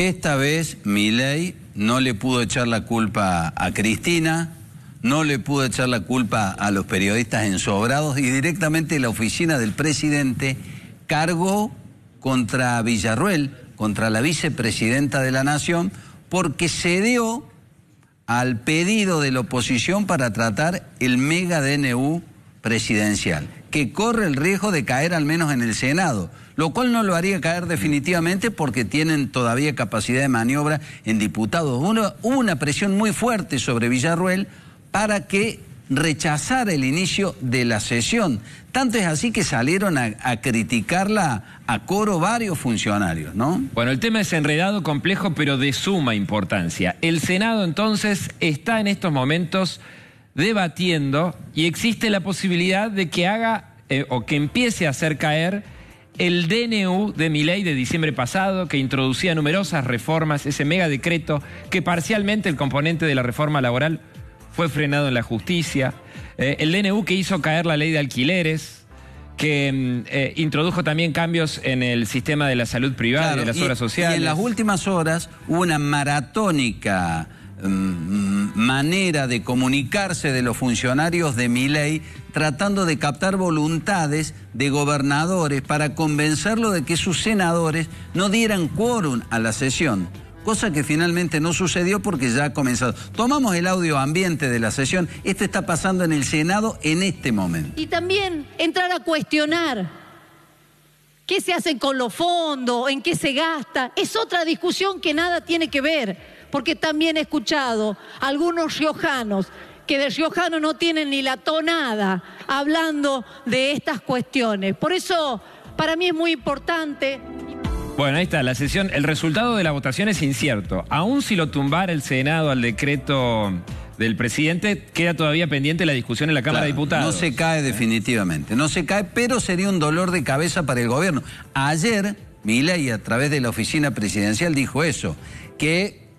Esta vez Milei no le pudo echar la culpa a Cristina, no le pudo echar la culpa a los periodistas ensobrados y directamente la oficina del presidente cargó contra Villarruel, contra la vicepresidenta de la Nación, porque cedió al pedido de la oposición para tratar el mega DNU presidencial que corre el riesgo de caer al menos en el Senado, lo cual no lo haría caer definitivamente porque tienen todavía capacidad de maniobra en diputados. Uno, hubo una presión muy fuerte sobre Villarruel para que rechazara el inicio de la sesión. Tanto es así que salieron a, a, criticarla a coro varios funcionarios, ¿no? Bueno, el tema es enredado, complejo, pero de suma importancia. El Senado entonces está en estos momentos debatiendo y existe la posibilidad de que haga eh, o que empiece a hacer caer el DNU de mi ley de diciembre pasado, que introducía numerosas reformas, ese mega decreto, que parcialmente el componente de la reforma laboral fue frenado en la justicia, eh, el DNU que hizo caer la ley de alquileres, que mm, eh, introdujo también cambios en el sistema de la salud privada y de las obras sociales. Y en las últimas horas hubo una maratónica Mm, manera de comunicarse de los funcionarios de mi ley, tratando de captar voluntades de gobernadores para convencerlo de que sus senadores no dieran quórum a la sesión. Cosa que finalmente no sucedió porque ya ha comenzado. Tomamos el audio ambiente de la sesión. Esto está pasando en el Senado en este momento. Y también entrar a cuestionar qué se hace con los fondos, en qué se gasta. Es otra discusión que nada tiene que ver porque también he escuchado a algunos riojanos que de riojano no tienen ni la tonada hablando de estas cuestiones. Por eso, para mí es muy importante. Bueno, ahí está la sesión. El resultado de la votación es incierto. Aún si lo tumbara el Senado al decreto del presidente, queda todavía pendiente la discusión en la Cámara de Diputados. No se cae definitivamente, no se cae, pero sería un dolor de cabeza para el gobierno. Ayer, Mila, y a través de la oficina presidencial, dijo eso, que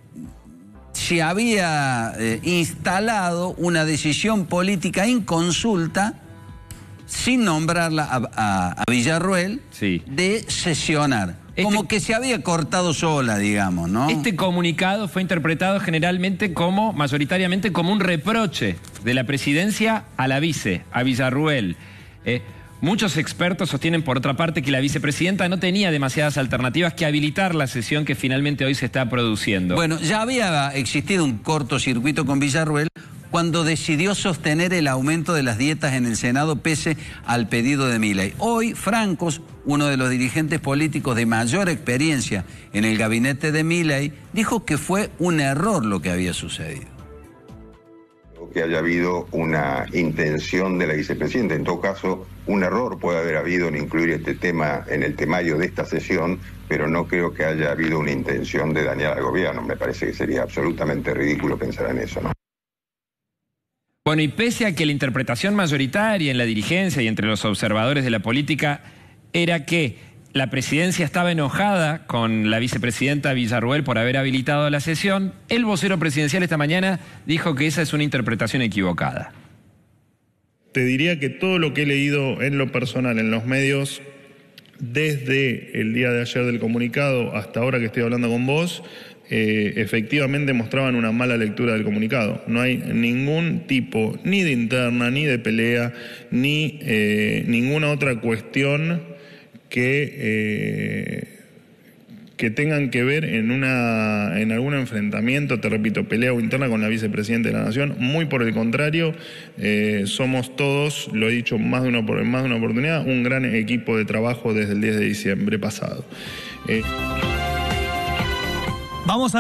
se había eh, instalado una decisión política consulta, sin nombrarla a, Villarruel, de sesionar. Este como que se había cortado sola, digamos, ¿no? Este comunicado fue interpretado generalmente como, mayoritariamente, como un reproche de la presidencia a la vice, a Villarruel. Eh, Muchos expertos sostienen, por otra parte, que la vicepresidenta no tenía demasiadas alternativas que habilitar la sesión que finalmente hoy se está produciendo. Bueno, ya había existido un cortocircuito con Villarruel cuando decidió sostener el aumento de las dietas en el Senado pese al pedido de Milley. Hoy, Francos, uno de los dirigentes políticos de mayor experiencia en el gabinete de Milley, dijo que fue un error lo que había sucedido que haya habido una intención de la vicepresidenta. En todo caso, un error puede haber habido en incluir este tema en el temario de esta sesión, pero no creo que haya habido una intención de dañar al gobierno. Me parece que sería absolutamente ridículo pensar en eso, ¿no? Bueno, y pese a que la interpretación mayoritaria en la dirigencia y entre los observadores de la política era que la presidencia estaba enojada con la vicepresidenta Villarruel por haber habilitado la sesión. El vocero presidencial esta mañana dijo que esa es una interpretación equivocada. Te diría que todo lo que he leído en lo personal en los medios, desde el día de ayer del comunicado hasta ahora que estoy hablando con vos, eh, efectivamente mostraban una mala lectura del comunicado. No hay ningún tipo ni de interna, ni de pelea, ni eh, ninguna otra cuestión eh, que, tengan que ver en, una, en algún enfrentamiento, te repito, pelea o interna con la vicepresidenta de la Nación. Muy por el contrario, eh, somos todos, lo he dicho más de, una, más de una oportunidad, un gran equipo de trabajo desde el 10 de diciembre pasado. Eh, Vamos a